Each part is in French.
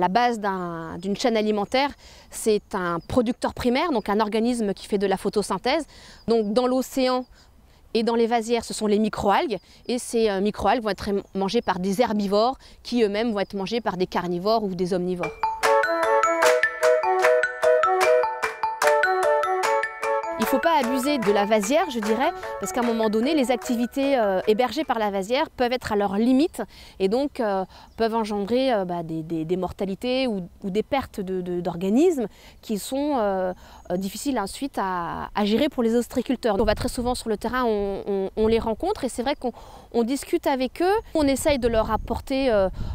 la base d'une chaîne alimentaire, c'est un producteur primaire, donc un organisme qui fait de la photosynthèse. Donc dans l'océan et dans les vasières, ce sont les microalgues. Et ces euh, microalgues vont être mangées par des herbivores qui eux-mêmes vont être mangés par des carnivores ou des omnivores. faut pas abuser de la vasière, je dirais, parce qu'à un moment donné, les activités euh, hébergées par la vasière peuvent être à leur limite et donc euh, peuvent engendrer euh, bah, des, mortalités ou, des pertes d'organismes de, qui sont difficiles ensuite à, gérer pour les ostréiculteurs. On va très souvent sur le terrain, on, on les rencontre et c'est vrai qu'on discute avec eux, on essaye de leur apporter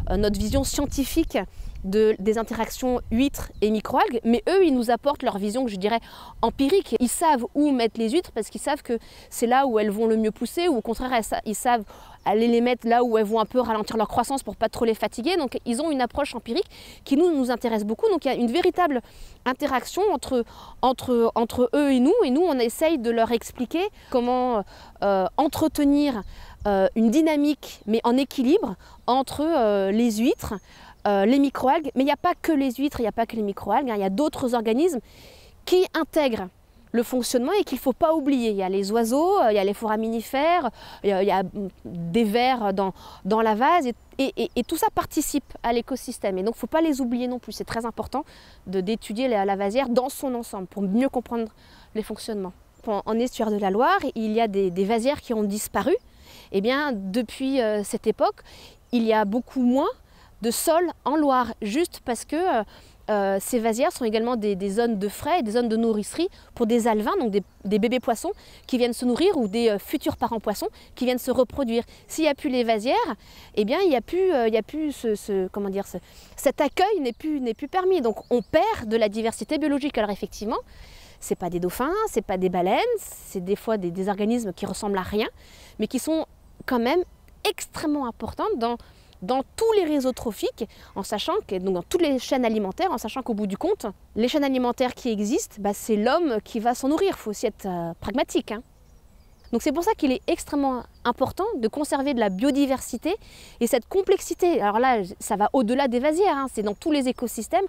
notre vision scientifique des interactions huîtres et microalgues, mais eux, ils nous apportent leur vision, je dirais, empirique. Ils savent où mettre les huîtres parce qu'ils savent que c'est là où elles vont le mieux pousser, ou au contraire, ils savent aller les mettre là où elles vont un peu ralentir leur croissance pour pas trop les fatiguer. Donc, ils ont une approche empirique qui nous, nous intéresse beaucoup. Donc, il y a une véritable interaction entre, entre, entre eux et nous, et nous, on essaye de leur expliquer comment euh, entretenir euh, une dynamique, mais en équilibre, entre euh, les huîtres, euh, les microalgues, mais il n'y a pas que les huîtres, il n'y a pas que les microalgues, hein, il y a d'autres organismes qui intègrent le fonctionnement et qu'il ne faut pas oublier. Il y a les oiseaux, euh, il y a les foraminifères, il y a mm, des vers dans, dans la vase et, tout ça participe à l'écosystème. Et donc il ne faut pas les oublier non plus. C'est très important d'étudier la, vasière dans son ensemble pour mieux comprendre les fonctionnements. En, estuaire de la Loire, il y a des, vasières qui ont disparu. Eh bien, depuis euh, cette époque, il y a beaucoup moins de sol en Loire, juste parce que euh, euh, ces vasières sont également des, zones de frais, des zones de nourricerie pour des alevins, donc des, bébés poissons qui viennent se nourrir ou des euh, futurs parents poissons qui viennent se reproduire. S'il n'y a plus les vasières, eh bien il n'y a plus, il y a plus ce, comment dire, cet accueil n'est plus, n'est plus permis. Donc on perd de la diversité biologique. Alors effectivement, c'est pas des dauphins, c'est pas des baleines, c'est des fois des, des organismes qui ressemblent à rien, mais qui sont quand même extrêmement importants dans dans tous les réseaux trophiques, en sachant que, donc dans toutes les chaînes alimentaires, en sachant qu'au bout du compte, les chaînes alimentaires qui existent, bah, c'est l'homme qui va s'en nourrir. Il faut aussi être euh, pragmatique. Hein. Donc c'est pour ça qu'il est extrêmement important de conserver de la biodiversité et cette complexité. Alors là, ça va au-delà des vasières, hein, c'est dans tous les écosystèmes.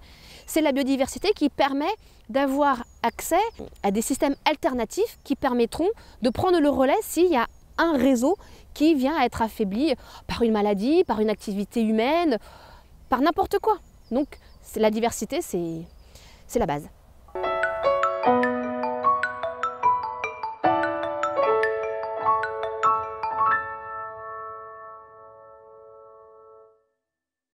C'est la biodiversité qui permet d'avoir accès à des systèmes alternatifs qui permettront de prendre le relais s'il y a un réseau qui vient à être affaibli par une maladie, par une activité humaine, par n'importe quoi. Donc la diversité, c'est la base.